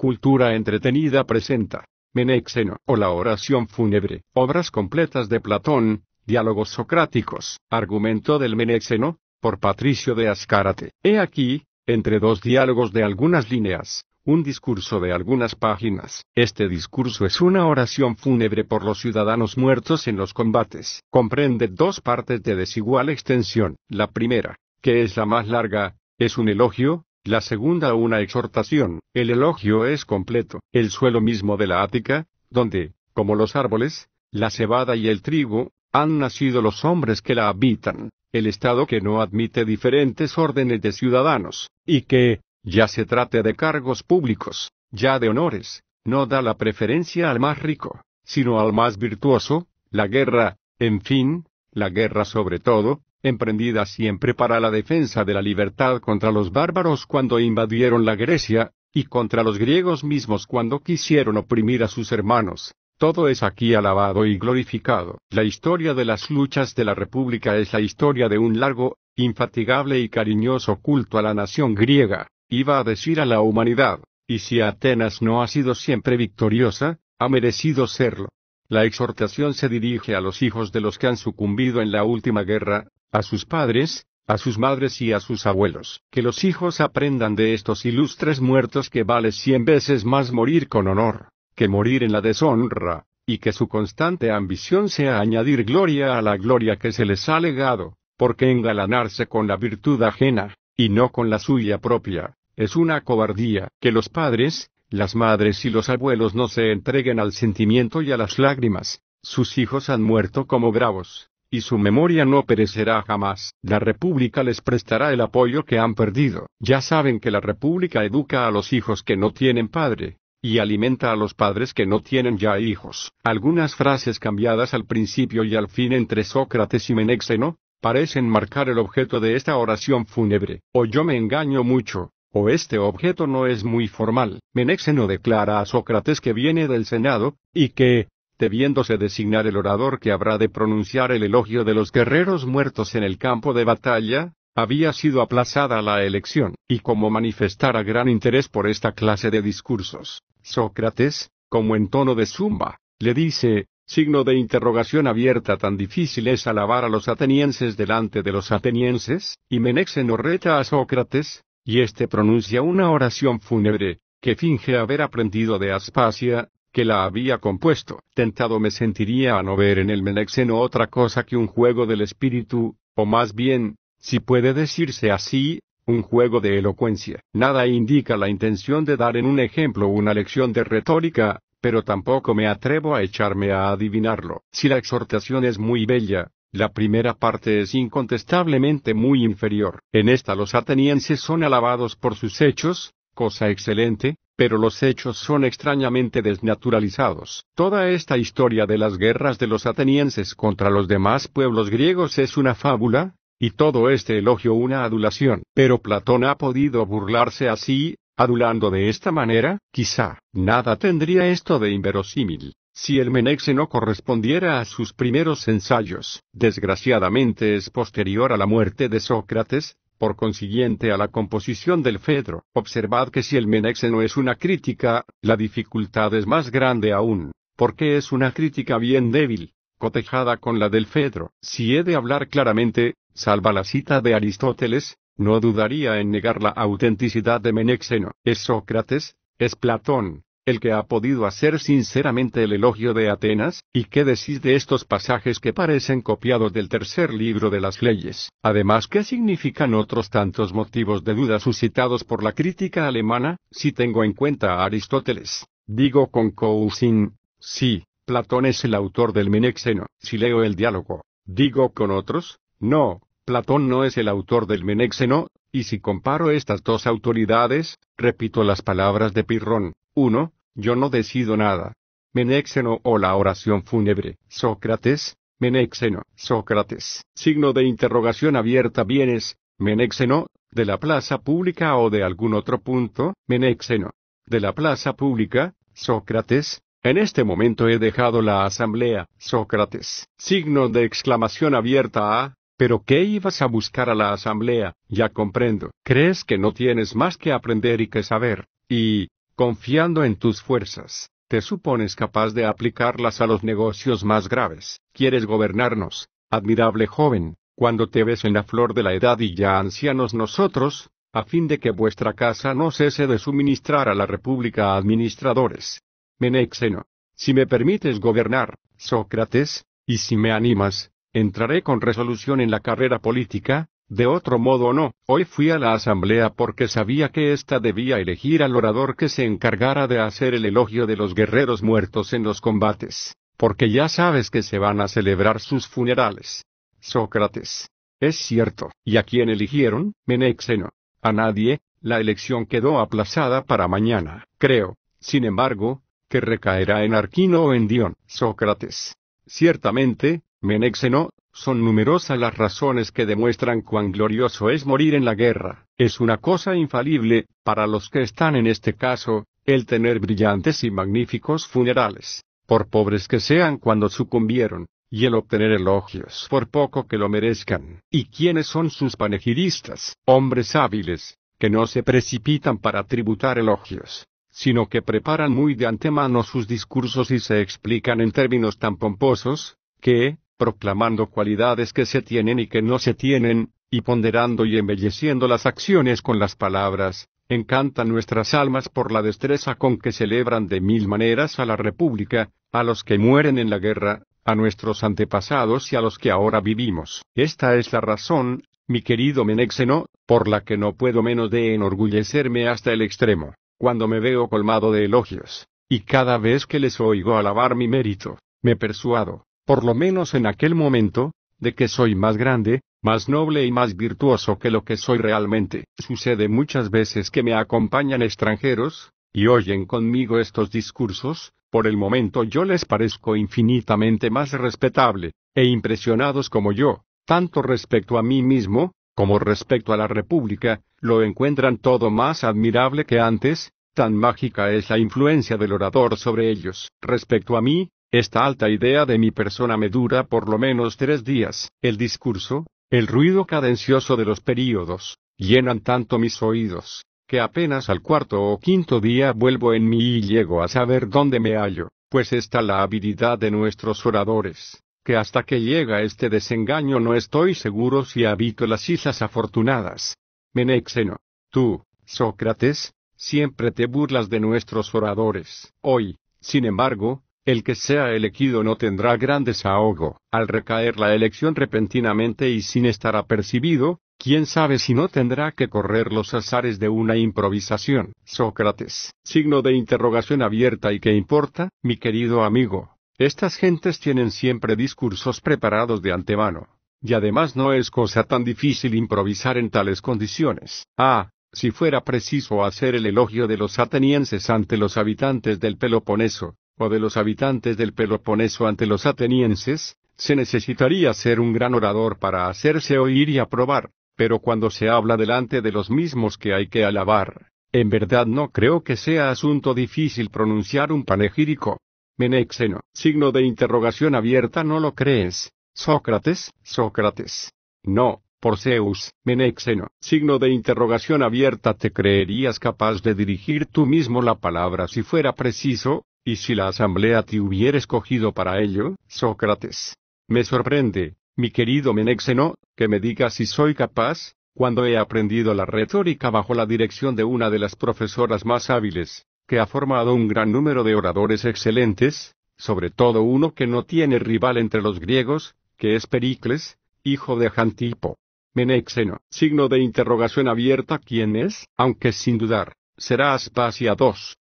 Cultura entretenida presenta. Menexeno o la oración fúnebre, obras completas de Platón, diálogos socráticos, argumento del Menexeno, por Patricio de Ascárate. He aquí, entre dos diálogos de algunas líneas, un discurso de algunas páginas. Este discurso es una oración fúnebre por los ciudadanos muertos en los combates. Comprende dos partes de desigual extensión. La primera, que es la más larga, es un elogio, la segunda una exhortación, el elogio es completo, el suelo mismo de la Ática, donde, como los árboles, la cebada y el trigo, han nacido los hombres que la habitan, el Estado que no admite diferentes órdenes de ciudadanos, y que, ya se trate de cargos públicos, ya de honores, no da la preferencia al más rico, sino al más virtuoso, la guerra, en fin, la guerra sobre todo, emprendida siempre para la defensa de la libertad contra los bárbaros cuando invadieron la Grecia, y contra los griegos mismos cuando quisieron oprimir a sus hermanos. Todo es aquí alabado y glorificado. La historia de las luchas de la República es la historia de un largo, infatigable y cariñoso culto a la nación griega, iba a decir a la humanidad, y si Atenas no ha sido siempre victoriosa, ha merecido serlo. La exhortación se dirige a los hijos de los que han sucumbido en la última guerra, a sus padres, a sus madres y a sus abuelos, que los hijos aprendan de estos ilustres muertos que vale cien veces más morir con honor, que morir en la deshonra, y que su constante ambición sea añadir gloria a la gloria que se les ha legado, porque engalanarse con la virtud ajena, y no con la suya propia, es una cobardía, que los padres, las madres y los abuelos no se entreguen al sentimiento y a las lágrimas, sus hijos han muerto como bravos, y su memoria no perecerá jamás. La República les prestará el apoyo que han perdido. Ya saben que la República educa a los hijos que no tienen padre, y alimenta a los padres que no tienen ya hijos. Algunas frases cambiadas al principio y al fin entre Sócrates y Menexeno, parecen marcar el objeto de esta oración fúnebre. O yo me engaño mucho, o este objeto no es muy formal. Menexeno declara a Sócrates que viene del Senado, y que, debiéndose designar el orador que habrá de pronunciar el elogio de los guerreros muertos en el campo de batalla, había sido aplazada la elección, y como manifestara gran interés por esta clase de discursos, Sócrates, como en tono de zumba, le dice, signo de interrogación abierta tan difícil es alabar a los atenienses delante de los atenienses, y Menexeno reta a Sócrates, y éste pronuncia una oración fúnebre, que finge haber aprendido de Aspasia, que la había compuesto. Tentado me sentiría a no ver en el Menexeno otra cosa que un juego del espíritu, o más bien, si puede decirse así, un juego de elocuencia. Nada indica la intención de dar en un ejemplo una lección de retórica, pero tampoco me atrevo a echarme a adivinarlo. Si la exhortación es muy bella, la primera parte es incontestablemente muy inferior. En esta los atenienses son alabados por sus hechos, cosa excelente, pero los hechos son extrañamente desnaturalizados. Toda esta historia de las guerras de los atenienses contra los demás pueblos griegos es una fábula, y todo este elogio una adulación. Pero Platón ha podido burlarse así, adulando de esta manera, quizá, nada tendría esto de inverosímil. Si el Menexe no correspondiera a sus primeros ensayos, desgraciadamente es posterior a la muerte de Sócrates, por consiguiente a la composición del Fedro, observad que si el Menexeno es una crítica, la dificultad es más grande aún, porque es una crítica bien débil, cotejada con la del Fedro. Si he de hablar claramente, salva la cita de Aristóteles, no dudaría en negar la autenticidad de Menexeno. Es Sócrates, es Platón, el que ha podido hacer sinceramente el elogio de Atenas, y qué decís de estos pasajes que parecen copiados del tercer libro de las leyes, además qué significan otros tantos motivos de duda suscitados por la crítica alemana, si tengo en cuenta a Aristóteles, digo con Cousin, sí, Platón es el autor del Menexeno, si leo el diálogo, digo con otros, no, Platón no es el autor del Menexeno, y si comparo estas dos autoridades, repito las palabras de Pirrón, 1, yo no decido nada. Menexeno o la oración fúnebre, Sócrates, Menexeno, Sócrates, signo de interrogación abierta vienes, Menexeno, de la plaza pública o de algún otro punto, Menexeno, de la plaza pública, Sócrates, en este momento he dejado la asamblea, Sócrates, signo de exclamación abierta a, pero ¿qué ibas a buscar a la asamblea? Ya comprendo. Crees que no tienes más que aprender y que saber, y, confiando en tus fuerzas, te supones capaz de aplicarlas a los negocios más graves. Quieres gobernarnos, admirable joven, cuando te ves en la flor de la edad y ya ancianos nosotros, a fin de que vuestra casa no cese de suministrar a la República administradores. Menexeno, si me permites gobernar, Sócrates, y si me animas, Entraré con resolución en la carrera política, de otro modo no, hoy fui a la asamblea porque sabía que ésta debía elegir al orador que se encargara de hacer el elogio de los guerreros muertos en los combates, porque ya sabes que se van a celebrar sus funerales. Sócrates. Es cierto, ¿y a quién eligieron, Menexeno? A nadie, la elección quedó aplazada para mañana, creo, sin embargo, que recaerá en Arquino o en Dion. Sócrates. Ciertamente, Menexeno, son numerosas las razones que demuestran cuán glorioso es morir en la guerra. Es una cosa infalible, para los que están en este caso, el tener brillantes y magníficos funerales, por pobres que sean cuando sucumbieron, y el obtener elogios por poco que lo merezcan. ¿Y quiénes son sus panegiristas? Hombres hábiles, que no se precipitan para tributar elogios, sino que preparan muy de antemano sus discursos y se explican en términos tan pomposos, que, proclamando cualidades que se tienen y que no se tienen, y ponderando y embelleciendo las acciones con las palabras, encantan nuestras almas por la destreza con que celebran de mil maneras a la República, a los que mueren en la guerra, a nuestros antepasados y a los que ahora vivimos. Esta es la razón, mi querido Menexeno, por la que no puedo menos de enorgullecerme hasta el extremo, cuando me veo colmado de elogios, y cada vez que les oigo alabar mi mérito, me persuado, por lo menos en aquel momento, de que soy más grande, más noble y más virtuoso que lo que soy realmente. Sucede muchas veces que me acompañan extranjeros, y oyen conmigo estos discursos, por el momento yo les parezco infinitamente más respetable, e impresionados como yo, tanto respecto a mí mismo, como respecto a la República, lo encuentran todo más admirable que antes, tan mágica es la influencia del orador sobre ellos. Respecto a mí, esta alta idea de mi persona me dura por lo menos tres días. El discurso, el ruido cadencioso de los períodos, llenan tanto mis oídos, que apenas al cuarto o quinto día vuelvo en mí y llego a saber dónde me hallo, pues está la habilidad de nuestros oradores, que hasta que llega este desengaño no estoy seguro si habito las islas afortunadas. Menexeno. Tú, Sócrates, siempre te burlas de nuestros oradores. Hoy, sin embargo, el que sea elegido no tendrá gran desahogo, al recaer la elección repentinamente y sin estar apercibido, quién sabe si no tendrá que correr los azares de una improvisación. Sócrates, signo de interrogación abierta y que importa, mi querido amigo. Estas gentes tienen siempre discursos preparados de antemano. Y además no es cosa tan difícil improvisar en tales condiciones. Ah, si fuera preciso hacer el elogio de los atenienses ante los habitantes del Peloponeso, de los habitantes del Peloponeso ante los atenienses, se necesitaría ser un gran orador para hacerse oír y aprobar, pero cuando se habla delante de los mismos que hay que alabar, en verdad no creo que sea asunto difícil pronunciar un panegírico. Menexeno, signo de interrogación abierta, ¿no lo crees? Sócrates, Sócrates. No, por Zeus, Menexeno, signo de interrogación abierta, ¿te creerías capaz de dirigir tú mismo la palabra si fuera preciso? ¿Y si la asamblea te hubiera escogido para ello, Sócrates? Me sorprende, mi querido Menexeno, que me diga si soy capaz, cuando he aprendido la retórica bajo la dirección de una de las profesoras más hábiles, que ha formado un gran número de oradores excelentes, sobre todo uno que no tiene rival entre los griegos, que es Pericles, hijo de Jantipo. Menexeno, signo de interrogación abierta, ¿quién es? Aunque sin dudar, será Aspasia II,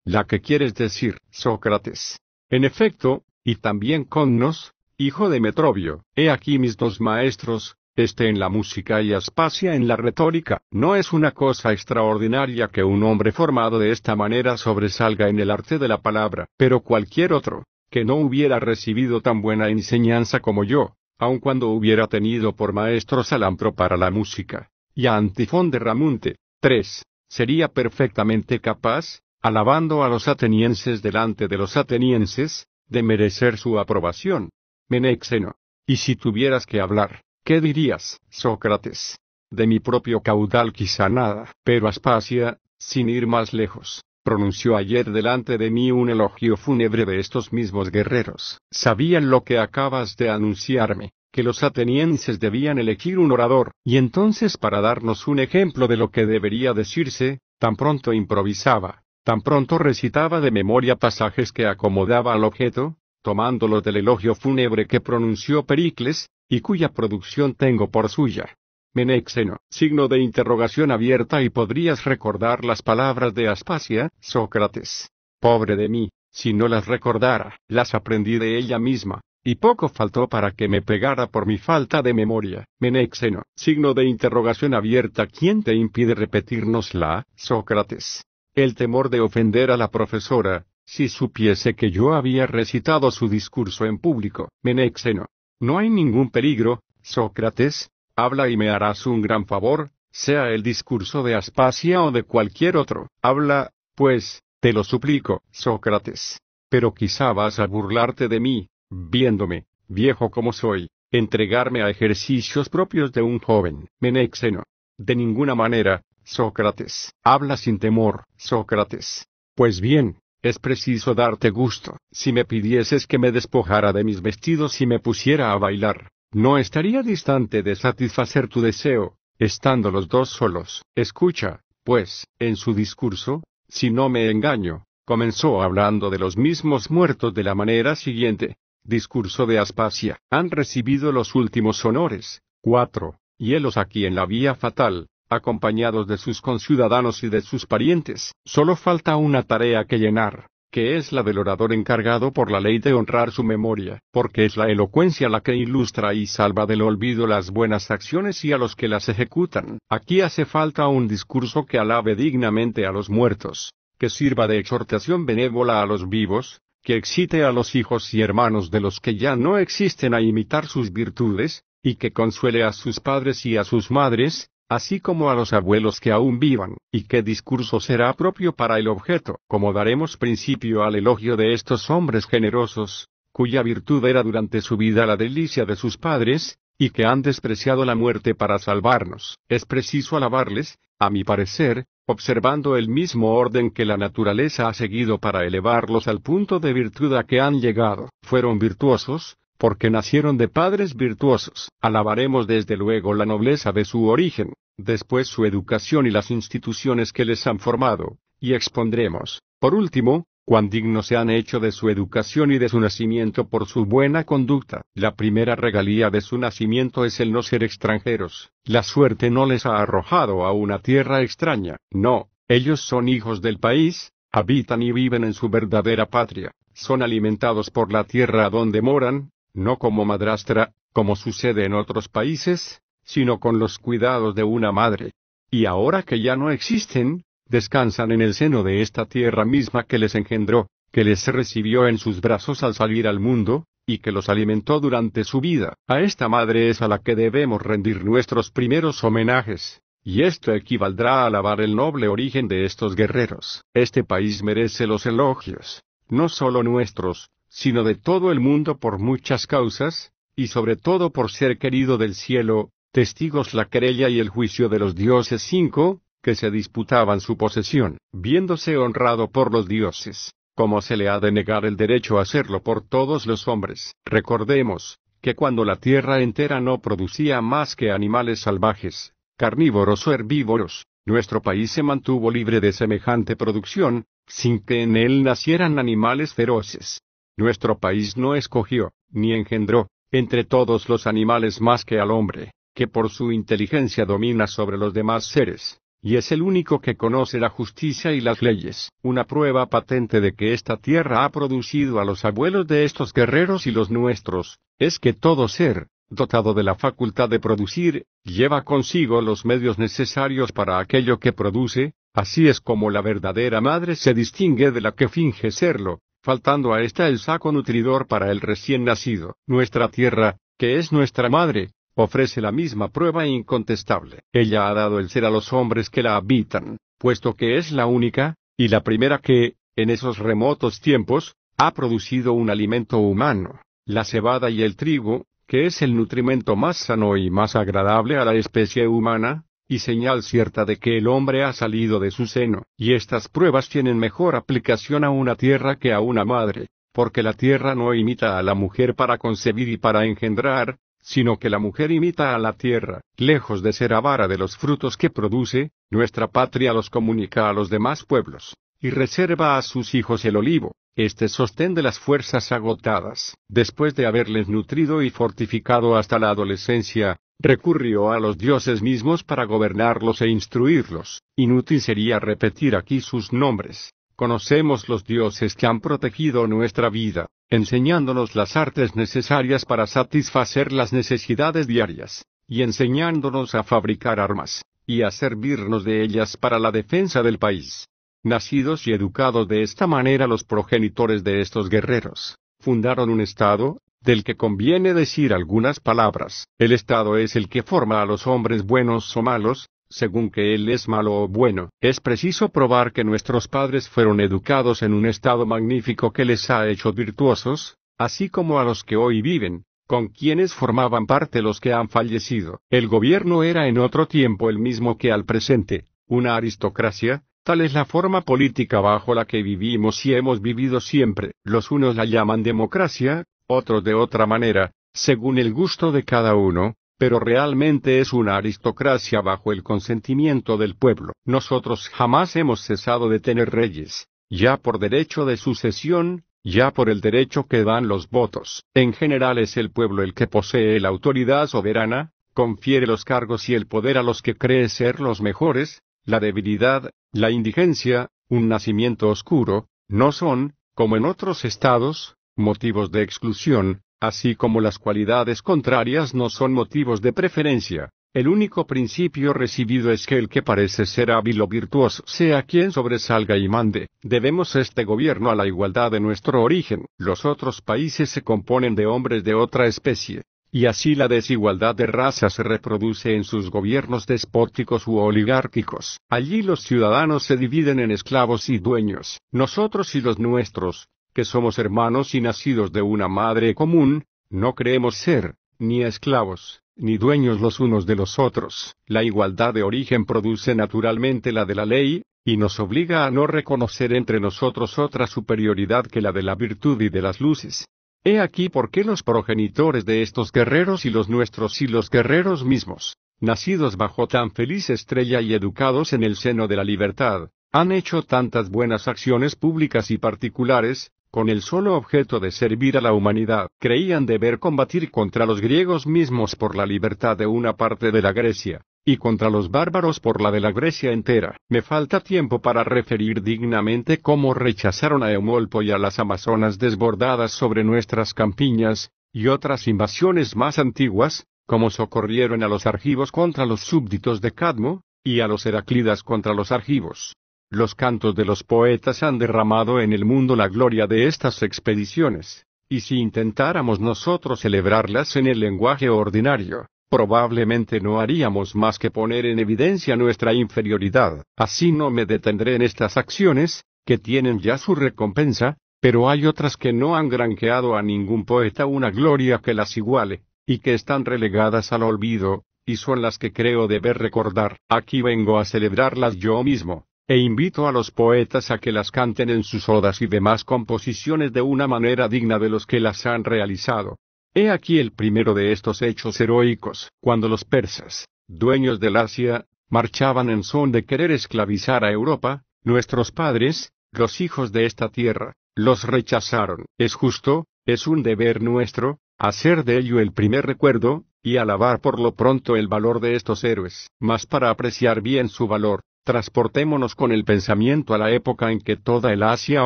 la que quieres decir, Sócrates. En efecto, y también Connos, hijo de Metrobio, he aquí mis dos maestros, este en la música y Aspasia en la retórica. No es una cosa extraordinaria que un hombre formado de esta manera sobresalga en el arte de la palabra, pero cualquier otro, que no hubiera recibido tan buena enseñanza como yo, aun cuando hubiera tenido por maestro Salampro para la música, y a Antifón de Ramonte, 3, sería perfectamente capaz, alabando a los atenienses delante de los atenienses, de merecer su aprobación. Menexeno. Y si tuvieras que hablar, ¿qué dirías, Sócrates? De mi propio caudal quizá nada, pero Aspasia, sin ir más lejos, pronunció ayer delante de mí un elogio fúnebre de estos mismos guerreros. Sabían lo que acabas de anunciarme, que los atenienses debían elegir un orador, y entonces para darnos un ejemplo de lo que debería decirse, tan pronto improvisaba, Tan pronto recitaba de memoria pasajes que acomodaba al objeto, tomándolos del elogio fúnebre que pronunció Pericles, y cuya producción tengo por suya. Menexeno, signo de interrogación abierta y podrías recordar las palabras de Aspasia, Sócrates. Pobre de mí, si no las recordara, las aprendí de ella misma, y poco faltó para que me pegara por mi falta de memoria. Menexeno, signo de interrogación abierta, ¿quién te impide repetírnosla, Sócrates? El temor de ofender a la profesora, si supiese que yo había recitado su discurso en público, Menexeno. No hay ningún peligro, Sócrates, habla y me harás un gran favor, sea el discurso de Aspasia o de cualquier otro. Habla, pues, te lo suplico, Sócrates. Pero quizá vas a burlarte de mí, viéndome, viejo como soy, entregarme a ejercicios propios de un joven, Menéxeno. De ninguna manera, Sócrates, habla sin temor, Sócrates. Pues bien, es preciso darte gusto. Si me pidieses que me despojara de mis vestidos y me pusiera a bailar, no estaría distante de satisfacer tu deseo, estando los dos solos. Escucha, pues, en su discurso, si no me engaño, comenzó hablando de los mismos muertos de la manera siguiente. Discurso de Aspasia. Han recibido los últimos honores. 4. Hielos aquí en la vía fatal, acompañados de sus conciudadanos y de sus parientes. Solo falta una tarea que llenar, que es la del orador encargado por la ley de honrar su memoria, porque es la elocuencia la que ilustra y salva del olvido las buenas acciones y a los que las ejecutan. Aquí hace falta un discurso que alabe dignamente a los muertos, que sirva de exhortación benévola a los vivos, que excite a los hijos y hermanos de los que ya no existen a imitar sus virtudes, y que consuele a sus padres y a sus madres, así como a los abuelos que aún vivan, y qué discurso será propio para el objeto, como daremos principio al elogio de estos hombres generosos, cuya virtud era durante su vida la delicia de sus padres, y que han despreciado la muerte para salvarnos. Es preciso alabarles, a mi parecer, observando el mismo orden que la naturaleza ha seguido para elevarlos al punto de virtud a que han llegado. Fueron virtuosos, porque nacieron de padres virtuosos. Alabaremos desde luego la nobleza de su origen, después su educación y las instituciones que les han formado, y expondremos, por último, cuán dignos se han hecho de su educación y de su nacimiento por su buena conducta. La primera regalía de su nacimiento es el no ser extranjeros. La suerte no les ha arrojado a una tierra extraña. No, ellos son hijos del país, habitan y viven en su verdadera patria, son alimentados por la tierra donde moran, no como madrastra, como sucede en otros países, sino con los cuidados de una madre. Y ahora que ya no existen, descansan en el seno de esta tierra misma que les engendró, que les recibió en sus brazos al salir al mundo, y que los alimentó durante su vida. A esta madre es a la que debemos rendir nuestros primeros homenajes, y esto equivaldrá a alabar el noble origen de estos guerreros. Este país merece los elogios, no solo nuestros, sino de todo el mundo por muchas causas, y sobre todo por ser querido del cielo, testigos la querella y el juicio de los dioses cinco, que se disputaban su posesión, viéndose honrado por los dioses, como se le ha de negar el derecho a hacerlo por todos los hombres. Recordemos, que cuando la tierra entera no producía más que animales salvajes, carnívoros o herbívoros, nuestro país se mantuvo libre de semejante producción, sin que en él nacieran animales feroces, nuestro país no escogió, ni engendró, entre todos los animales más que al hombre, que por su inteligencia domina sobre los demás seres, y es el único que conoce la justicia y las leyes, una prueba patente de que esta tierra ha producido a los abuelos de estos guerreros y los nuestros, es que todo ser, dotado de la facultad de producir, lleva consigo los medios necesarios para aquello que produce, así es como la verdadera madre se distingue de la que finge serlo, faltando a esta el saco nutridor para el recién nacido. Nuestra tierra, que es nuestra madre, ofrece la misma prueba incontestable. Ella ha dado el ser a los hombres que la habitan, puesto que es la única, y la primera que, en esos remotos tiempos, ha producido un alimento humano, la cebada y el trigo, que es el nutrimento más sano y más agradable a la especie humana, y señal cierta de que el hombre ha salido de su seno, y estas pruebas tienen mejor aplicación a una tierra que a una madre, porque la tierra no imita a la mujer para concebir y para engendrar, sino que la mujer imita a la tierra, lejos de ser avara de los frutos que produce, nuestra patria los comunica a los demás pueblos, y reserva a sus hijos el olivo, este sostén de las fuerzas agotadas, después de haberles nutrido y fortificado hasta la adolescencia, recurrió a los dioses mismos para gobernarlos e instruirlos, inútil sería repetir aquí sus nombres. Conocemos los dioses que han protegido nuestra vida, enseñándonos las artes necesarias para satisfacer las necesidades diarias, y enseñándonos a fabricar armas, y a servirnos de ellas para la defensa del país. Nacidos y educados de esta manera los progenitores de estos guerreros, fundaron un Estado, del que conviene decir algunas palabras. El Estado es el que forma a los hombres buenos o malos, según que él es malo o bueno. Es preciso probar que nuestros padres fueron educados en un Estado magnífico que les ha hecho virtuosos, así como a los que hoy viven, con quienes formaban parte los que han fallecido. El gobierno era en otro tiempo el mismo que al presente, una aristocracia, Tal es la forma política bajo la que vivimos y hemos vivido siempre. Los unos la llaman democracia, otros de otra manera, según el gusto de cada uno, pero realmente es una aristocracia bajo el consentimiento del pueblo. Nosotros jamás hemos cesado de tener reyes, ya por derecho de sucesión, ya por el derecho que dan los votos. En general es el pueblo el que posee la autoridad soberana, confiere los cargos y el poder a los que cree ser los mejores, la debilidad, la indigencia, un nacimiento oscuro, no son, como en otros estados, motivos de exclusión, así como las cualidades contrarias no son motivos de preferencia. El único principio recibido es que el que parece ser hábil o virtuoso sea quien sobresalga y mande. Debemos este gobierno a la igualdad de nuestro origen. Los otros países se componen de hombres de otra especie. Y así la desigualdad de raza se reproduce en sus gobiernos despóticos u oligárquicos. Allí los ciudadanos se dividen en esclavos y dueños. Nosotros y los nuestros, que somos hermanos y nacidos de una madre común, no creemos ser, ni esclavos, ni dueños los unos de los otros. La igualdad de origen produce naturalmente la de la ley, y nos obliga a no reconocer entre nosotros otra superioridad que la de la virtud y de las luces. He aquí por qué los progenitores de estos guerreros y los nuestros y los guerreros mismos, nacidos bajo tan feliz estrella y educados en el seno de la libertad, han hecho tantas buenas acciones públicas y particulares, con el solo objeto de servir a la humanidad, creían deber combatir contra los griegos mismos por la libertad de una parte de la Grecia, y contra los bárbaros por la de la Grecia entera. Me falta tiempo para referir dignamente cómo rechazaron a Eumolpo y a las amazonas desbordadas sobre nuestras campiñas, y otras invasiones más antiguas, como socorrieron a los argivos contra los súbditos de Cadmo, y a los heraclidas contra los argivos, los cantos de los poetas han derramado en el mundo la gloria de estas expediciones, y si intentáramos nosotros celebrarlas en el lenguaje ordinario, probablemente no haríamos más que poner en evidencia nuestra inferioridad. Así no me detendré en estas acciones, que tienen ya su recompensa, pero hay otras que no han granjeado a ningún poeta una gloria que las iguale, y que están relegadas al olvido, y son las que creo deber recordar. Aquí vengo a celebrarlas yo mismo e invito a los poetas a que las canten en sus odas y demás composiciones de una manera digna de los que las han realizado. He aquí el primero de estos hechos heroicos, cuando los persas, dueños del Asia, marchaban en son de querer esclavizar a Europa, nuestros padres, los hijos de esta tierra, los rechazaron. Es justo, es un deber nuestro, hacer de ello el primer recuerdo, y alabar por lo pronto el valor de estos héroes. Mas para apreciar bien su valor, Transportémonos con el pensamiento a la época en que toda el Asia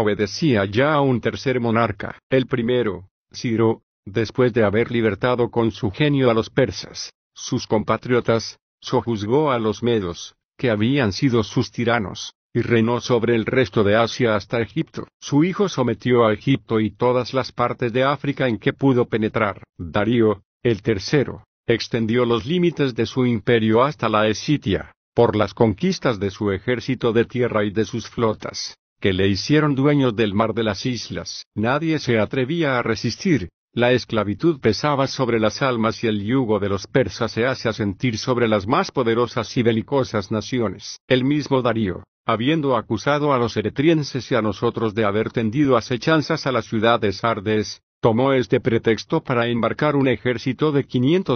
obedecía ya a un tercer monarca, el primero, Ciro, después de haber libertado con su genio a los persas, sus compatriotas, sojuzgó a los medos, que habían sido sus tiranos, y reinó sobre el resto de Asia hasta Egipto. Su hijo sometió a Egipto y todas las partes de África en que pudo penetrar. Darío, el tercero, extendió los límites de su imperio hasta la Escitia, por las conquistas de su ejército de tierra y de sus flotas, que le hicieron dueños del mar de las islas, nadie se atrevía a resistir, la esclavitud pesaba sobre las almas y el yugo de los persas se hace sentir sobre las más poderosas y belicosas naciones. El mismo Darío, habiendo acusado a los eretrienses y a nosotros de haber tendido acechanzas a la ciudad de Sardes, tomó este pretexto para embarcar un ejército de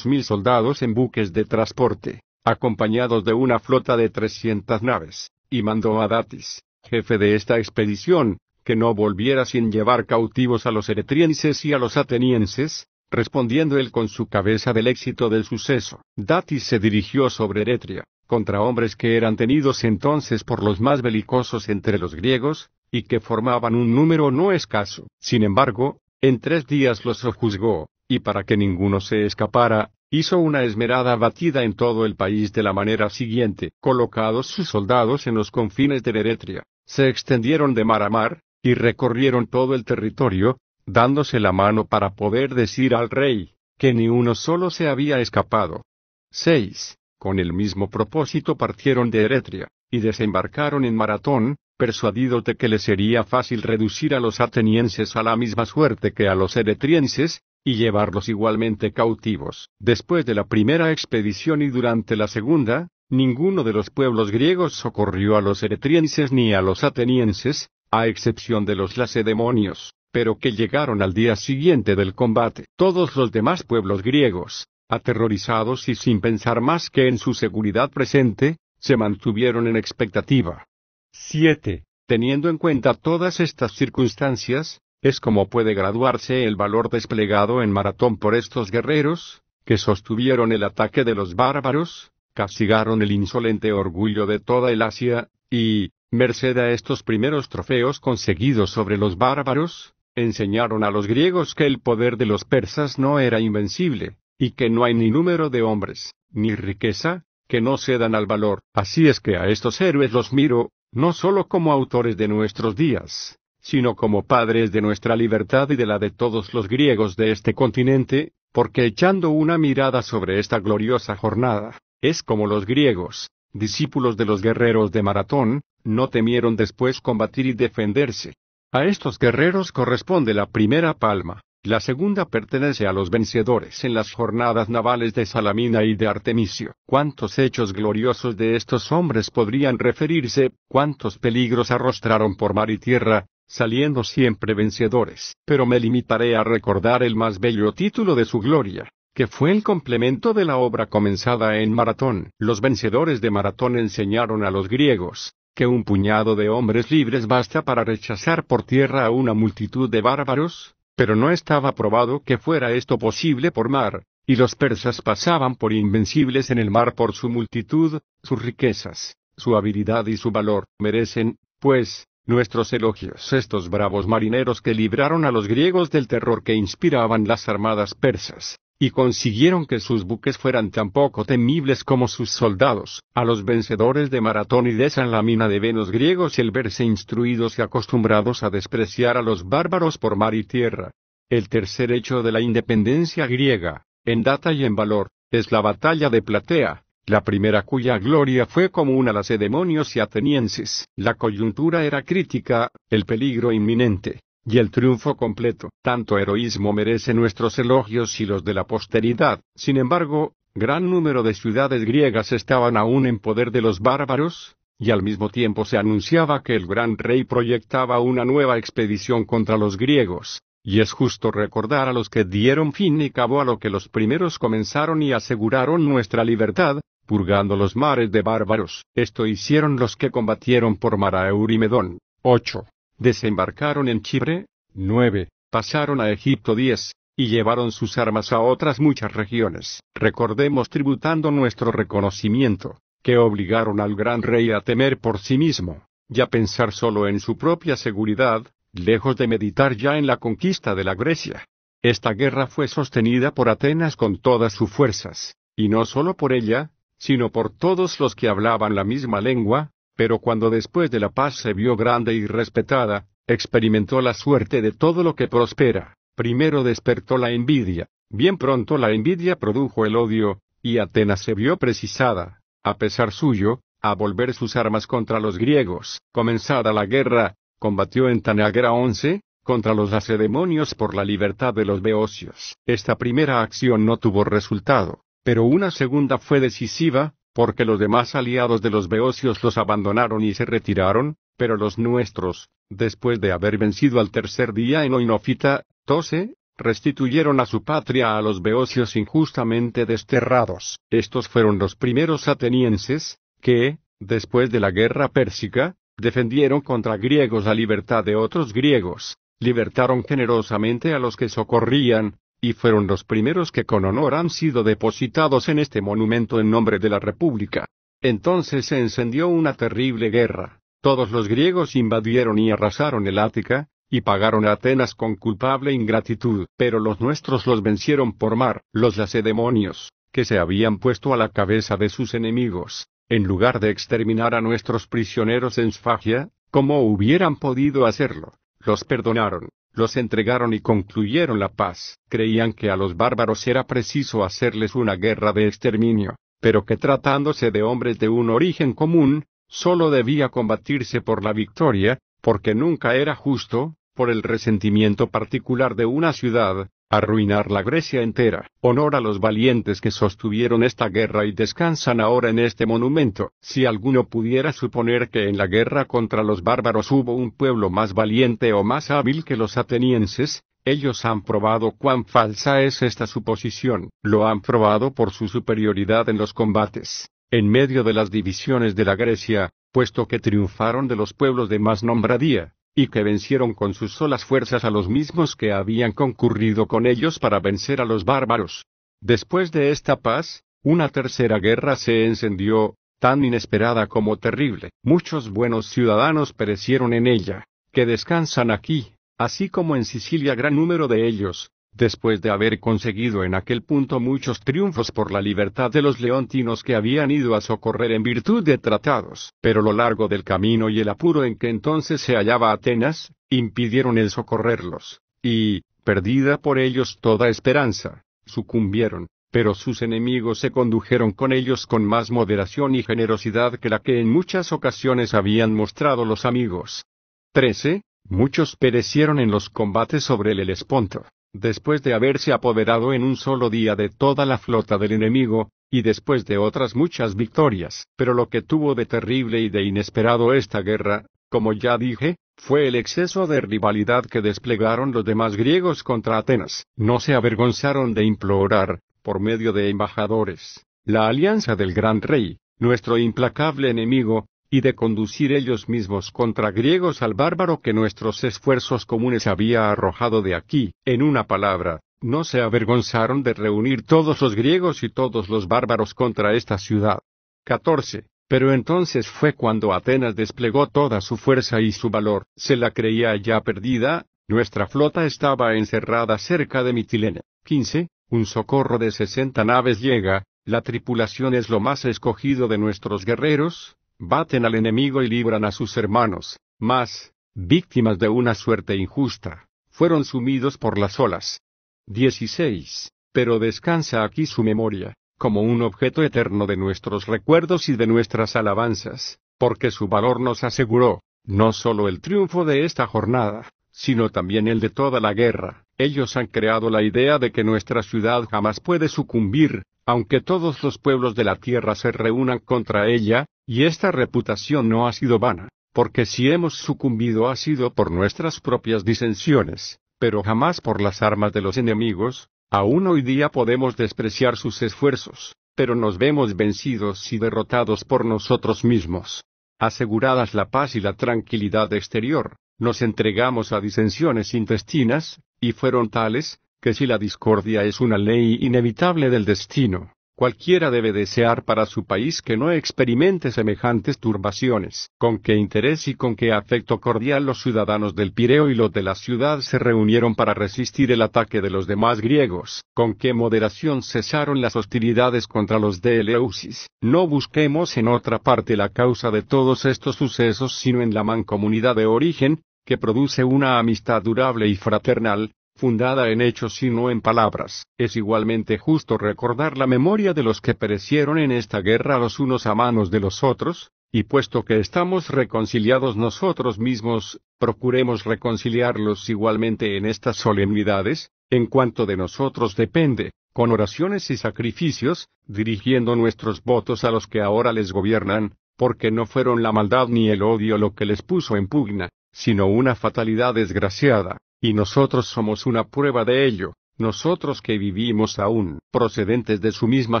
mil soldados en buques de transporte, acompañados de una flota de 300 naves, y mandó a Datis, jefe de esta expedición, que no volviera sin llevar cautivos a los eretrienses y a los atenienses, respondiendo él con su cabeza del éxito del suceso. Datis se dirigió sobre Eretria, contra hombres que eran tenidos entonces por los más belicosos entre los griegos, y que formaban un número no escaso. Sin embargo, en tres días los sojuzgó, y para que ninguno se escapara, hizo una esmerada batida en todo el país de la manera siguiente, colocados sus soldados en los confines de Eretria, se extendieron de mar a mar, y recorrieron todo el territorio, dándose la mano para poder decir al rey, que ni uno solo se había escapado. 6. Con el mismo propósito partieron de Eretria, y desembarcaron en Maratón, persuadido de que le sería fácil reducir a los atenienses a la misma suerte que a los eretrienses, y llevarlos igualmente cautivos. Después de la primera expedición y durante la segunda, ninguno de los pueblos griegos socorrió a los eretrienses ni a los atenienses, a excepción de los lacedemonios, pero que llegaron al día siguiente del combate. Todos los demás pueblos griegos, aterrorizados y sin pensar más que en su seguridad presente, se mantuvieron en expectativa. 7. Teniendo en cuenta todas estas circunstancias, es como puede graduarse el valor desplegado en Maratón por estos guerreros, que sostuvieron el ataque de los bárbaros, castigaron el insolente orgullo de toda el Asia, y, merced a estos primeros trofeos conseguidos sobre los bárbaros, enseñaron a los griegos que el poder de los persas no era invencible, y que no hay ni número de hombres, ni riqueza, que no cedan al valor. Así es que a estos héroes los miro, no solo como autores de nuestros días, sino como padres de nuestra libertad y de la de todos los griegos de este continente, porque echando una mirada sobre esta gloriosa jornada, es como los griegos, discípulos de los guerreros de Maratón, no temieron después combatir y defenderse. A estos guerreros corresponde la primera palma, la segunda pertenece a los vencedores en las jornadas navales de Salamina y de Artemisio. ¿Cuántos hechos gloriosos de estos hombres podrían referirse? ¿Cuántos peligros arrostraron por mar y tierra? saliendo siempre vencedores, pero me limitaré a recordar el más bello título de su gloria, que fue el complemento de la obra comenzada en Maratón. Los vencedores de Maratón enseñaron a los griegos, que un puñado de hombres libres basta para rechazar por tierra a una multitud de bárbaros, pero no estaba probado que fuera esto posible por mar, y los persas pasaban por invencibles en el mar por su multitud, sus riquezas, su habilidad y su valor, merecen, pues, Nuestros elogios estos bravos marineros que libraron a los griegos del terror que inspiraban las armadas persas, y consiguieron que sus buques fueran tan poco temibles como sus soldados. A los vencedores de Maratón y de San Lamina de venos griegos el verse instruidos y acostumbrados a despreciar a los bárbaros por mar y tierra. El tercer hecho de la independencia griega, en data y en valor, es la batalla de Platea, la primera cuya gloria fue común a lacedemonios y atenienses. La coyuntura era crítica, el peligro inminente, y el triunfo completo. Tanto heroísmo merece nuestros elogios y los de la posteridad. Sin embargo, gran número de ciudades griegas estaban aún en poder de los bárbaros, y al mismo tiempo se anunciaba que el gran rey proyectaba una nueva expedición contra los griegos. Y es justo recordar a los que dieron fin y cabo a lo que los primeros comenzaron y aseguraron nuestra libertad, purgando los mares de bárbaros. Esto hicieron los que combatieron por Maraeur y Medón. 8. Desembarcaron en Chipre. 9. Pasaron a Egipto 10. Y llevaron sus armas a otras muchas regiones. Recordemos tributando nuestro reconocimiento, que obligaron al gran rey a temer por sí mismo, y a pensar solo en su propia seguridad, lejos de meditar ya en la conquista de la Grecia. Esta guerra fue sostenida por Atenas con todas sus fuerzas, y no solo por ella, sino por todos los que hablaban la misma lengua, pero cuando después de la paz se vio grande y respetada, experimentó la suerte de todo lo que prospera. Primero despertó la envidia, bien pronto la envidia produjo el odio, y Atenas se vio precisada, a pesar suyo, a volver sus armas contra los griegos. Comenzada la guerra, combatió en Tanagra once contra los lacedemonios por la libertad de los beocios. Esta primera acción no tuvo resultado, pero una segunda fue decisiva, porque los demás aliados de los beocios los abandonaron y se retiraron, pero los nuestros, después de haber vencido al tercer día en Oinofita, tose, restituyeron a su patria a los beocios injustamente desterrados. Estos fueron los primeros atenienses, que, después de la guerra pérsica, defendieron contra griegos la libertad de otros griegos, libertaron generosamente a los que socorrían, y fueron los primeros que con honor han sido depositados en este monumento en nombre de la República. Entonces se encendió una terrible guerra. Todos los griegos invadieron y arrasaron el Ática, y pagaron a Atenas con culpable ingratitud, pero los nuestros los vencieron por mar, los lacedemonios, que se habían puesto a la cabeza de sus enemigos, en lugar de exterminar a nuestros prisioneros en Sfagia, como hubieran podido hacerlo, los perdonaron, los entregaron y concluyeron la paz. Creían que a los bárbaros era preciso hacerles una guerra de exterminio, pero que tratándose de hombres de un origen común, sólo debía combatirse por la victoria, porque nunca era justo, por el resentimiento particular de una ciudad, arruinar la Grecia entera. Honor a los valientes que sostuvieron esta guerra y descansan ahora en este monumento. Si alguno pudiera suponer que en la guerra contra los bárbaros hubo un pueblo más valiente o más hábil que los atenienses, ellos han probado cuán falsa es esta suposición. Lo han probado por su superioridad en los combates. En medio de las divisiones de la Grecia, puesto que triunfaron de los pueblos de más nombradía, y que vencieron con sus solas fuerzas a los mismos que habían concurrido con ellos para vencer a los bárbaros. Después de esta paz, una tercera guerra se encendió, tan inesperada como terrible. Muchos buenos ciudadanos perecieron en ella, que descansan aquí, así como en Sicilia gran número de ellos, Después de haber conseguido en aquel punto muchos triunfos por la libertad de los leontinos que habían ido a socorrer en virtud de tratados, pero lo largo del camino y el apuro en que entonces se hallaba Atenas, impidieron el socorrerlos, y, perdida por ellos toda esperanza, sucumbieron, pero sus enemigos se condujeron con ellos con más moderación y generosidad que la que en muchas ocasiones habían mostrado los amigos. 13. Muchos perecieron en los combates sobre el Helesponto, Después de haberse apoderado en un solo día de toda la flota del enemigo, y después de otras muchas victorias. Pero lo que tuvo de terrible y de inesperado esta guerra, como ya dije, fue el exceso de rivalidad que desplegaron los demás griegos contra Atenas. No se avergonzaron de implorar, por medio de embajadores, la alianza del gran rey, nuestro implacable enemigo, y de conducir ellos mismos contra griegos al bárbaro que nuestros esfuerzos comunes había arrojado de aquí, en una palabra, no se avergonzaron de reunir todos los griegos y todos los bárbaros contra esta ciudad. 14. Pero entonces fue cuando Atenas desplegó toda su fuerza y su valor, se la creía ya perdida, nuestra flota estaba encerrada cerca de Mitilene. 15. Un socorro de sesenta naves llega, la tripulación es lo más escogido de nuestros guerreros, baten al enemigo y libran a sus hermanos, mas, víctimas de una suerte injusta, fueron sumidos por las olas. 16. Pero descansa aquí su memoria, como un objeto eterno de nuestros recuerdos y de nuestras alabanzas, porque su valor nos aseguró, no sólo el triunfo de esta jornada, sino también el de toda la guerra. Ellos han creado la idea de que nuestra ciudad jamás puede sucumbir, aunque todos los pueblos de la tierra se reúnan contra ella, y esta reputación no ha sido vana, porque si hemos sucumbido ha sido por nuestras propias disensiones, pero jamás por las armas de los enemigos, aún hoy día podemos despreciar sus esfuerzos, pero nos vemos vencidos y derrotados por nosotros mismos. Aseguradas la paz y la tranquilidad exterior, nos entregamos a disensiones intestinas, y fueron tales, que si la discordia es una ley inevitable del destino, Cualquiera debe desear para su país que no experimente semejantes turbaciones. Con qué interés y con qué afecto cordial los ciudadanos del Pireo y los de la ciudad se reunieron para resistir el ataque de los demás griegos. Con qué moderación cesaron las hostilidades contra los de Eleusis. No busquemos en otra parte la causa de todos estos sucesos sino en la mancomunidad de origen, que produce una amistad durable y fraternal, fundada en hechos y no en palabras. Es igualmente justo recordar la memoria de los que perecieron en esta guerra los unos a manos de los otros, y puesto que estamos reconciliados nosotros mismos, procuremos reconciliarlos igualmente en estas solemnidades, en cuanto de nosotros depende, con oraciones y sacrificios, dirigiendo nuestros votos a los que ahora les gobiernan, porque no fueron la maldad ni el odio lo que les puso en pugna, sino una fatalidad desgraciada, y nosotros somos una prueba de ello, nosotros que vivimos aún, procedentes de su misma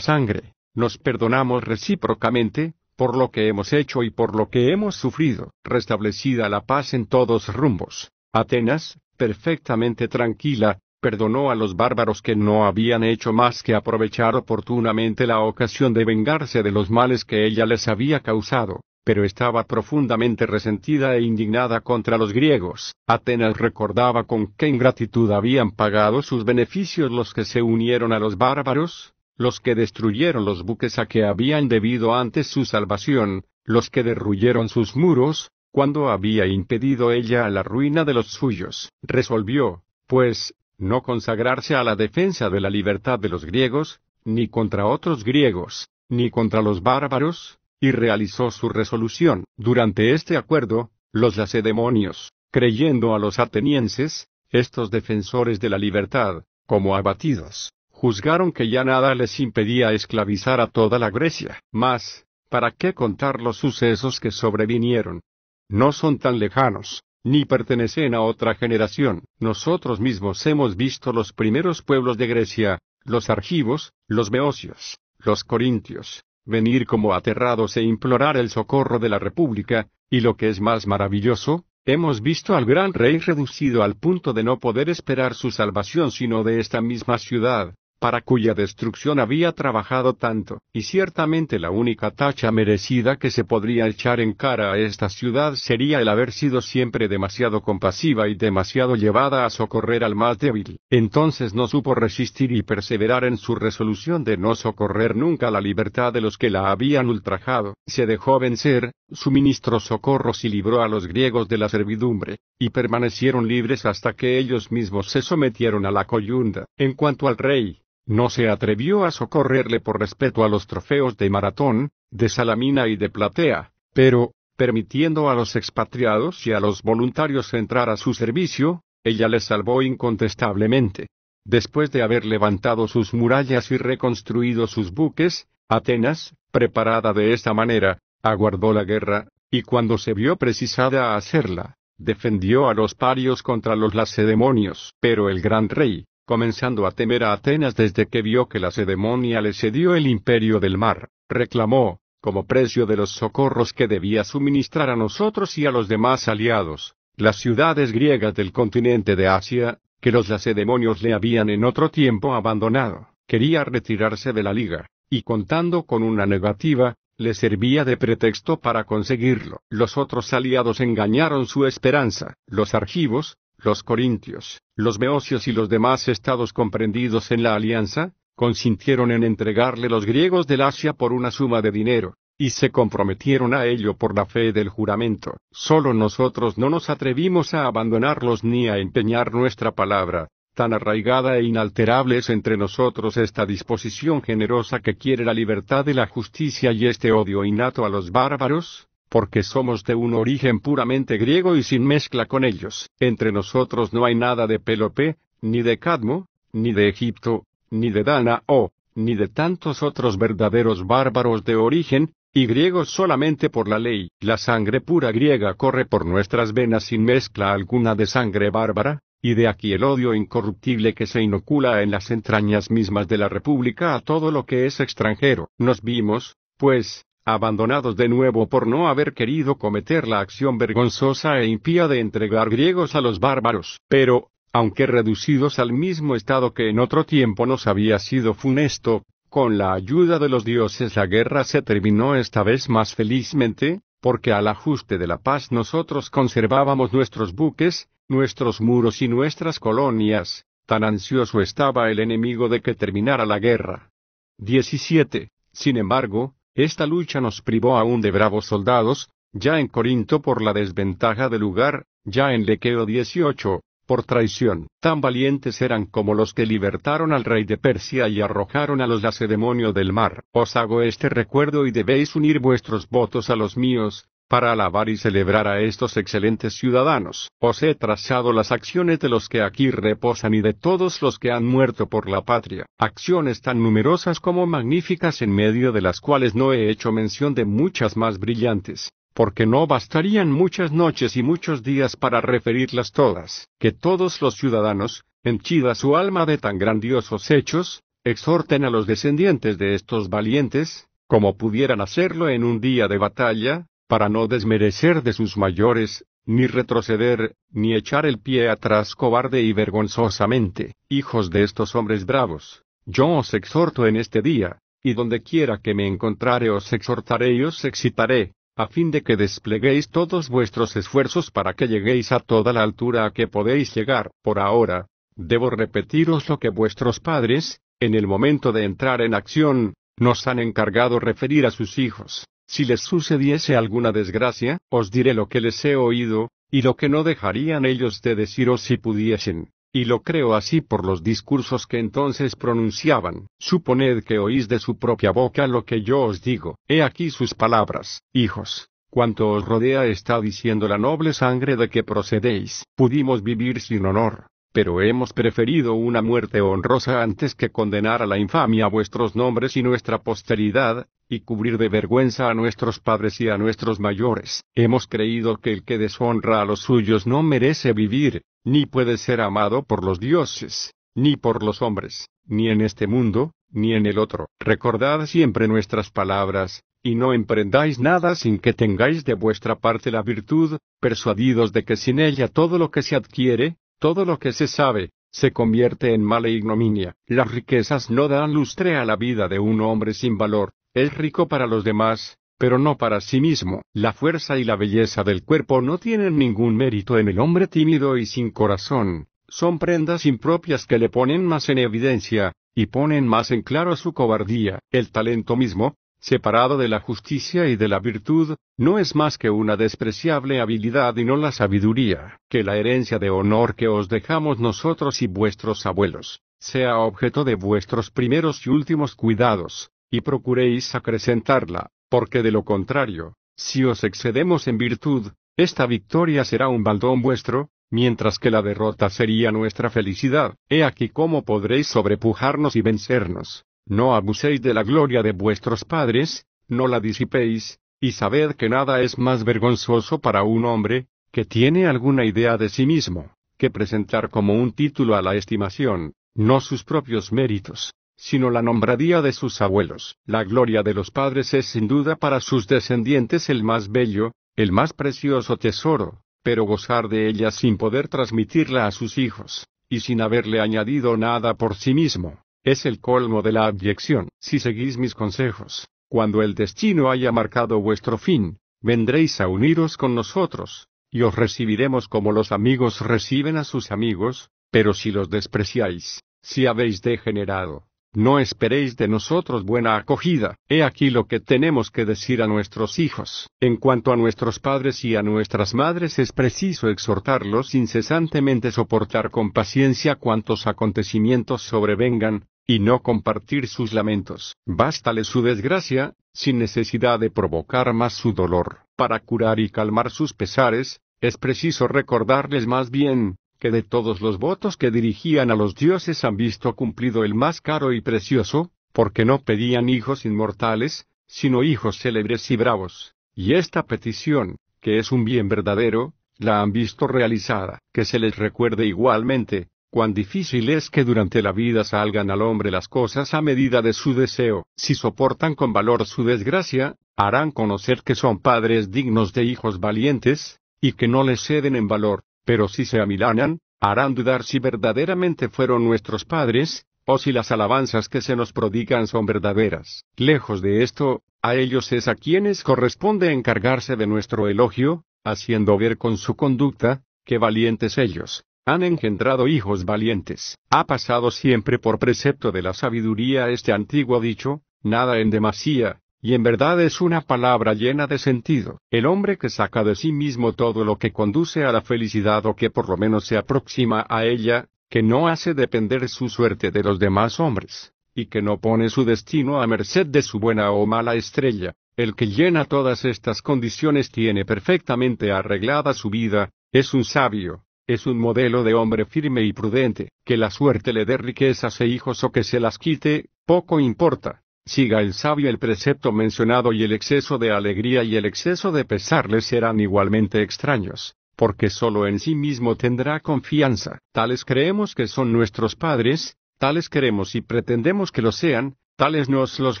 sangre, nos perdonamos recíprocamente, por lo que hemos hecho y por lo que hemos sufrido, restablecida la paz en todos rumbos. Atenas, perfectamente tranquila, perdonó a los bárbaros que no habían hecho más que aprovechar oportunamente la ocasión de vengarse de los males que ella les había causado pero estaba profundamente resentida e indignada contra los griegos. Atenas recordaba con qué ingratitud habían pagado sus beneficios los que se unieron a los bárbaros, los que destruyeron los buques a que habían debido antes su salvación, los que derruyeron sus muros, cuando había impedido ella la ruina de los suyos. Resolvió, pues, no consagrarse a la defensa de la libertad de los griegos, ni contra otros griegos, ni contra los bárbaros, y realizó su resolución. Durante este acuerdo, los lacedemonios, creyendo a los atenienses, estos defensores de la libertad, como abatidos, juzgaron que ya nada les impedía esclavizar a toda la Grecia. Mas, ¿para qué contar los sucesos que sobrevinieron? No son tan lejanos, ni pertenecen a otra generación. Nosotros mismos hemos visto los primeros pueblos de Grecia, los argivos, los beocios, los corintios, venir como aterrados e implorar el socorro de la República, y lo que es más maravilloso, hemos visto al gran rey reducido al punto de no poder esperar su salvación sino de esta misma ciudad, para cuya destrucción había trabajado tanto, y ciertamente la única tacha merecida que se podría echar en cara a esta ciudad sería el haber sido siempre demasiado compasiva y demasiado llevada a socorrer al más débil. Entonces no supo resistir y perseverar en su resolución de no socorrer nunca la libertad de los que la habían ultrajado, se dejó vencer, suministró socorros y libró a los griegos de la servidumbre, y permanecieron libres hasta que ellos mismos se sometieron a la coyunda. En cuanto al rey, no se atrevió a socorrerle por respeto a los trofeos de maratón, de salamina y de platea, pero, permitiendo a los expatriados y a los voluntarios entrar a su servicio, ella les salvó incontestablemente. Después de haber levantado sus murallas y reconstruido sus buques, Atenas, preparada de esta manera, aguardó la guerra, y cuando se vio precisada a hacerla, defendió a los parios contra los lacedemonios. Pero el gran rey, comenzando a temer a Atenas desde que vio que la Sedemonia le cedió el imperio del mar, reclamó, como precio de los socorros que debía suministrar a nosotros y a los demás aliados, las ciudades griegas del continente de Asia, que los lacedemonios le habían en otro tiempo abandonado. Quería retirarse de la liga, y contando con una negativa, le servía de pretexto para conseguirlo. Los otros aliados engañaron su esperanza. Los argivos, los corintios, los beocios y los demás estados comprendidos en la alianza, consintieron en entregarle los griegos del Asia por una suma de dinero, y se comprometieron a ello por la fe del juramento. Solo nosotros no nos atrevimos a abandonarlos ni a empeñar nuestra palabra, tan arraigada e inalterable es entre nosotros esta disposición generosa que quiere la libertad y la justicia y este odio innato a los bárbaros, porque somos de un origen puramente griego y sin mezcla con ellos. Entre nosotros no hay nada de Pelope, ni de Cadmo, ni de Egipto, ni de Danao, ni de tantos otros verdaderos bárbaros de origen, y griegos solamente por la ley. La sangre pura griega corre por nuestras venas sin mezcla alguna de sangre bárbara, y de aquí el odio incorruptible que se inocula en las entrañas mismas de la República a todo lo que es extranjero. Nos vimos, pues, abandonados de nuevo por no haber querido cometer la acción vergonzosa e impía de entregar griegos a los bárbaros, pero, aunque reducidos al mismo estado que en otro tiempo nos había sido funesto, con la ayuda de los dioses la guerra se terminó esta vez más felizmente, porque al ajuste de la paz nosotros conservábamos nuestros buques, nuestros muros y nuestras colonias, tan ansioso estaba el enemigo de que terminara la guerra. 17. Sin embargo, esta lucha nos privó aún de bravos soldados, ya en Corinto por la desventaja del lugar, ya en Lequeo 18, por traición. Tan valientes eran como los que libertaron al rey de Persia y arrojaron a los lacedemonios del mar. Os hago este recuerdo y debéis unir vuestros votos a los míos, para alabar y celebrar a estos excelentes ciudadanos. Os he trazado las acciones de los que aquí reposan y de todos los que han muerto por la patria, acciones tan numerosas como magníficas en medio de las cuales no he hecho mención de muchas más brillantes porque no bastarían muchas noches y muchos días para referirlas todas, que todos los ciudadanos, henchida su alma de tan grandiosos hechos, exhorten a los descendientes de estos valientes, como pudieran hacerlo en un día de batalla, para no desmerecer de sus mayores, ni retroceder, ni echar el pie atrás cobarde y vergonzosamente, hijos de estos hombres bravos. Yo os exhorto en este día, y donde quiera que me encontrare os exhortaré y os excitaré, a fin de que despleguéis todos vuestros esfuerzos para que lleguéis a toda la altura a que podéis llegar. Por ahora, debo repetiros lo que vuestros padres, en el momento de entrar en acción, nos han encargado referir a sus hijos. Si les sucediese alguna desgracia, os diré lo que les he oído, y lo que no dejarían ellos de deciros si pudiesen. Y lo creo así por los discursos que entonces pronunciaban. Suponed que oís de su propia boca lo que yo os digo. He aquí sus palabras, hijos. Cuanto os rodea está diciendo la noble sangre de que procedéis. Pudimos vivir sin honor, pero hemos preferido una muerte honrosa antes que condenar a la infamia vuestros nombres y nuestra posteridad, y cubrir de vergüenza a nuestros padres y a nuestros mayores. Hemos creído que el que deshonra a los suyos no merece vivir, ni puede ser amado por los dioses, ni por los hombres, ni en este mundo, ni en el otro. Recordad siempre nuestras palabras, y no emprendáis nada sin que tengáis de vuestra parte la virtud, persuadidos de que sin ella todo lo que se adquiere, todo lo que se sabe, se convierte en mala ignominia. Las riquezas no dan lustre a la vida de un hombre sin valor. Es rico para los demás, pero no para sí mismo. La fuerza y la belleza del cuerpo no tienen ningún mérito en el hombre tímido y sin corazón. Son prendas impropias que le ponen más en evidencia, y ponen más en claro su cobardía. El talento mismo, separado de la justicia y de la virtud, no es más que una despreciable habilidad y no la sabiduría, que la herencia de honor que os dejamos nosotros y vuestros abuelos, sea objeto de vuestros primeros y últimos cuidados, y procuréis acrecentarla, porque de lo contrario, si os excedemos en virtud, esta victoria será un baldón vuestro, mientras que la derrota sería nuestra felicidad. He aquí cómo podréis sobrepujarnos y vencernos. No abuséis de la gloria de vuestros padres, no la disipéis, y sabed que nada es más vergonzoso para un hombre, que tiene alguna idea de sí mismo, que presentar como un título a la estimación, no sus propios méritos, sino la nombradía de sus abuelos. La gloria de los padres es sin duda para sus descendientes el más bello, el más precioso tesoro, pero gozar de ella sin poder transmitirla a sus hijos, y sin haberle añadido nada por sí mismo, es el colmo de la abyección, si seguís mis consejos. Cuando el destino haya marcado vuestro fin, vendréis a uniros con nosotros, y os recibiremos como los amigos reciben a sus amigos, pero si los despreciáis, si habéis degenerado, no esperéis de nosotros buena acogida. He aquí lo que tenemos que decir a nuestros hijos. En cuanto a nuestros padres y a nuestras madres es preciso exhortarlos incesantemente soportar con paciencia cuantos acontecimientos sobrevengan, y no compartir sus lamentos. Bástale su desgracia, sin necesidad de provocar más su dolor. Para curar y calmar sus pesares, es preciso recordarles más bien, que de todos los votos que dirigían a los dioses han visto cumplido el más caro y precioso, porque no pedían hijos inmortales, sino hijos célebres y bravos. Y esta petición, que es un bien verdadero, la han visto realizada. Que se les recuerde igualmente, Cuán difícil es que durante la vida salgan al hombre las cosas a medida de su deseo, si soportan con valor su desgracia, harán conocer que son padres dignos de hijos valientes, y que no les ceden en valor, pero si se amilanan, harán dudar si verdaderamente fueron nuestros padres, o si las alabanzas que se nos prodigan son verdaderas. Lejos de esto, a ellos es a quienes corresponde encargarse de nuestro elogio, haciendo ver con su conducta, qué valientes ellos, han engendrado hijos valientes. Ha pasado siempre por precepto de la sabiduría este antiguo dicho, nada en demasía, y en verdad es una palabra llena de sentido. El hombre que saca de sí mismo todo lo que conduce a la felicidad o que por lo menos se aproxima a ella, que no hace depender su suerte de los demás hombres, y que no pone su destino a merced de su buena o mala estrella, el que llena todas estas condiciones tiene perfectamente arreglada su vida, es un sabio, es un modelo de hombre firme y prudente, que la suerte le dé riquezas e hijos o que se las quite, poco importa. Siga el sabio el precepto mencionado y el exceso de alegría y el exceso de pesar le serán igualmente extraños, porque sólo en sí mismo tendrá confianza. Tales creemos que son nuestros padres, tales queremos y pretendemos que lo sean, tales nos los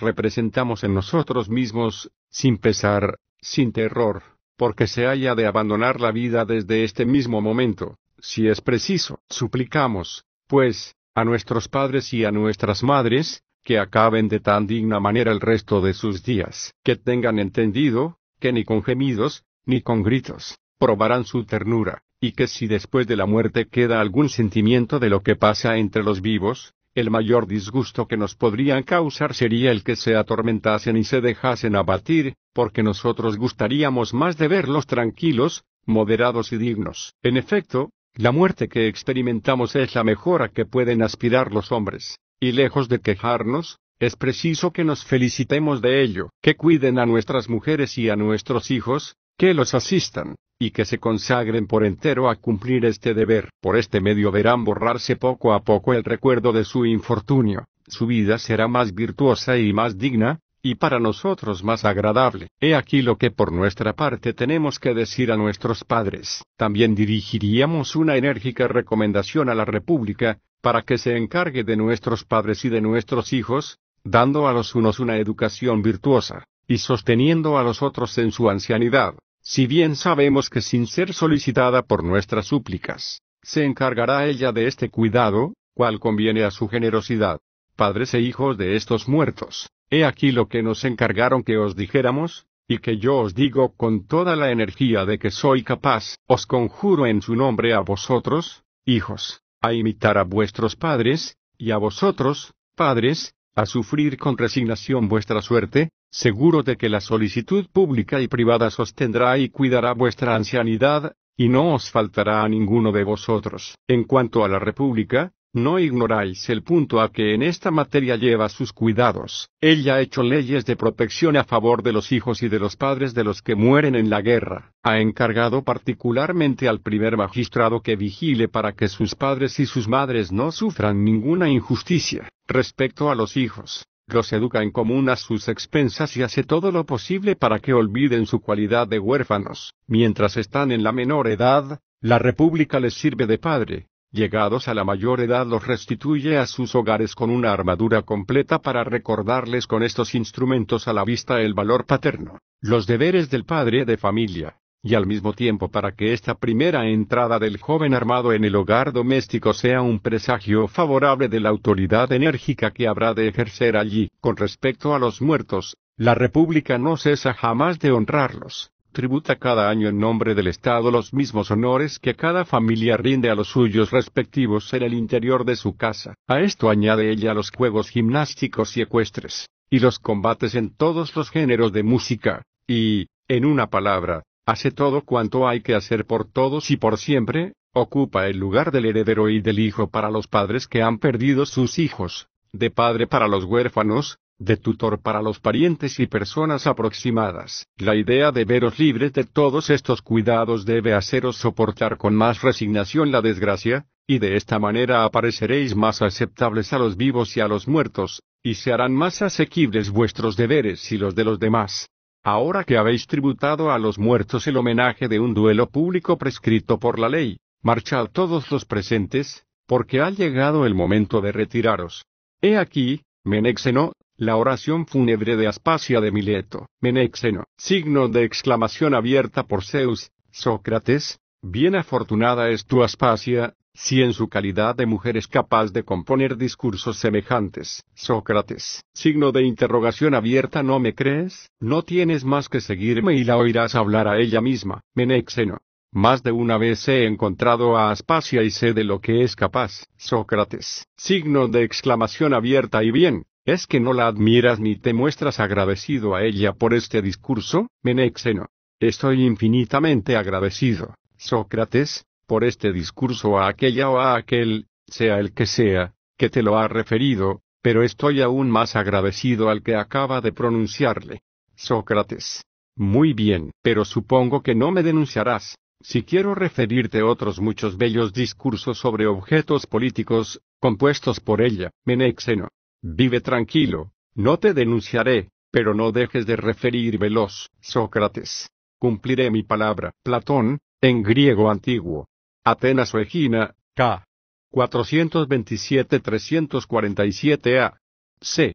representamos en nosotros mismos, sin pesar, sin terror porque se haya de abandonar la vida desde este mismo momento, si es preciso. Suplicamos, pues, a nuestros padres y a nuestras madres, que acaben de tan digna manera el resto de sus días, que tengan entendido, que ni con gemidos, ni con gritos, probarán su ternura, y que si después de la muerte queda algún sentimiento de lo que pasa entre los vivos, el mayor disgusto que nos podrían causar sería el que se atormentasen y se dejasen abatir, porque nosotros gustaríamos más de verlos tranquilos, moderados y dignos. En efecto, la muerte que experimentamos es la mejora que pueden aspirar los hombres, y lejos de quejarnos, es preciso que nos felicitemos de ello, que cuiden a nuestras mujeres y a nuestros hijos, que los asistan, y que se consagren por entero a cumplir este deber. Por este medio verán borrarse poco a poco el recuerdo de su infortunio, su vida será más virtuosa y más digna, y para nosotros más agradable. He aquí lo que por nuestra parte tenemos que decir a nuestros padres. También dirigiríamos una enérgica recomendación a la República, para que se encargue de nuestros padres y de nuestros hijos, dando a los unos una educación virtuosa, y sosteniendo a los otros en su ancianidad, si bien sabemos que sin ser solicitada por nuestras súplicas, se encargará ella de este cuidado, cual conviene a su generosidad. Padres e hijos de estos muertos, he aquí lo que nos encargaron que os dijéramos, y que yo os digo con toda la energía de que soy capaz, os conjuro en su nombre a vosotros, hijos, a imitar a vuestros padres, y a vosotros, padres, a sufrir con resignación vuestra suerte, seguro de que la solicitud pública y privada sostendrá y cuidará vuestra ancianidad, y no os faltará a ninguno de vosotros. En cuanto a la República, no ignoráis el punto a que en esta materia lleva sus cuidados. Ella ha hecho leyes de protección a favor de los hijos y de los padres de los que mueren en la guerra. Ha encargado particularmente al primer magistrado que vigile para que sus padres y sus madres no sufran ninguna injusticia. Respecto a los hijos, los educa en común a sus expensas y hace todo lo posible para que olviden su cualidad de huérfanos. Mientras están en la menor edad, la República les sirve de padre. Llegados a la mayor edad los restituye a sus hogares con una armadura completa para recordarles con estos instrumentos a la vista el valor paterno, los deberes del padre de familia, y al mismo tiempo para que esta primera entrada del joven armado en el hogar doméstico sea un presagio favorable de la autoridad enérgica que habrá de ejercer allí. Con respecto a los muertos, la República no cesa jamás de honrarlos, tributa cada año en nombre del Estado los mismos honores que cada familia rinde a los suyos respectivos en el interior de su casa. A esto añade ella los juegos gimnásticos y ecuestres, y los combates en todos los géneros de música, y, en una palabra, Hace todo cuanto hay que hacer por todos y por siempre, ocupa el lugar del heredero y del hijo para los padres que han perdido sus hijos, de padre para los huérfanos, de tutor para los parientes y personas aproximadas. La idea de veros libres de todos estos cuidados debe haceros soportar con más resignación la desgracia, y de esta manera apareceréis más aceptables a los vivos y a los muertos, y se harán más asequibles vuestros deberes y los de los demás. Ahora que habéis tributado a los muertos el homenaje de un duelo público prescrito por la ley, marchad todos los presentes, porque ha llegado el momento de retiraros. He aquí, Menexeno, la oración fúnebre de Aspasia de Mileto. Menexeno, signo de exclamación abierta por Zeus, Sócrates, bien afortunada es tu Aspasia, si en su calidad de mujer es capaz de componer discursos semejantes, Sócrates, signo de interrogación abierta, ¿no me crees? No tienes más que seguirme y la oirás hablar a ella misma, Menexeno. Más de una vez he encontrado a Aspasia y sé de lo que es capaz, Sócrates, signo de exclamación abierta y bien, ¿es que no la admiras ni te muestras agradecido a ella por este discurso, Menexeno? Estoy infinitamente agradecido, Sócrates, por este discurso a aquella o a aquel, sea el que sea, que te lo ha referido, pero estoy aún más agradecido al que acaba de pronunciarle. Sócrates. Muy bien, pero supongo que no me denunciarás. Si quiero referirte otros muchos bellos discursos sobre objetos políticos, compuestos por ella, Menexeno. Vive tranquilo, no te denunciaré, pero no dejes de referir veloz, Sócrates. Cumpliré mi palabra, Platón, en griego antiguo. Atenas Egina, K. 427-347 a. C.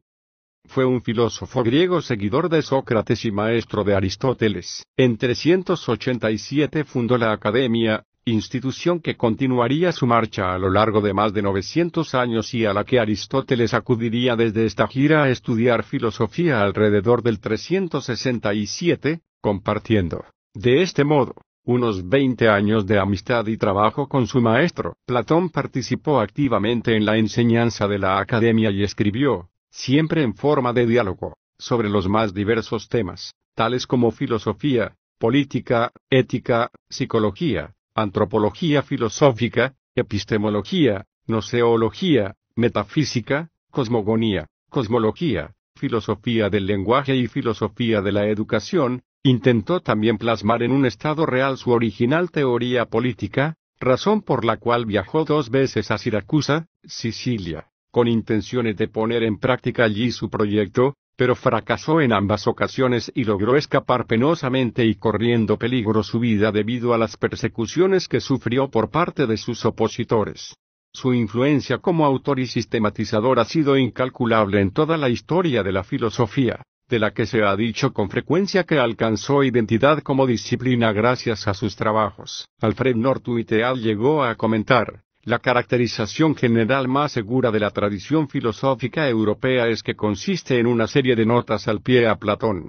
Fue un filósofo griego seguidor de Sócrates y maestro de Aristóteles. En 387 fundó la Academia, institución que continuaría su marcha a lo largo de más de 900 años y a la que Aristóteles acudiría desde esta gira a estudiar filosofía alrededor del 367, compartiendo, de este modo, unos 20 años de amistad y trabajo con su maestro. Platón participó activamente en la enseñanza de la academia y escribió, siempre en forma de diálogo, sobre los más diversos temas, tales como filosofía, política, ética, psicología, antropología filosófica, epistemología, noceología, metafísica, cosmogonía, cosmología, filosofía del lenguaje y filosofía de la educación, Intentó también plasmar en un estado real su original teoría política, razón por la cual viajó dos veces a Siracusa, Sicilia, con intenciones de poner en práctica allí su proyecto, pero fracasó en ambas ocasiones y logró escapar penosamente y corriendo peligro su vida debido a las persecuciones que sufrió por parte de sus opositores. Su influencia como autor y sistematizador ha sido incalculable en toda la historia de la filosofía de la que se ha dicho con frecuencia que alcanzó identidad como disciplina gracias a sus trabajos. Alfred Nortuiteal llegó a comentar, la caracterización general más segura de la tradición filosófica europea es que consiste en una serie de notas al pie a Platón,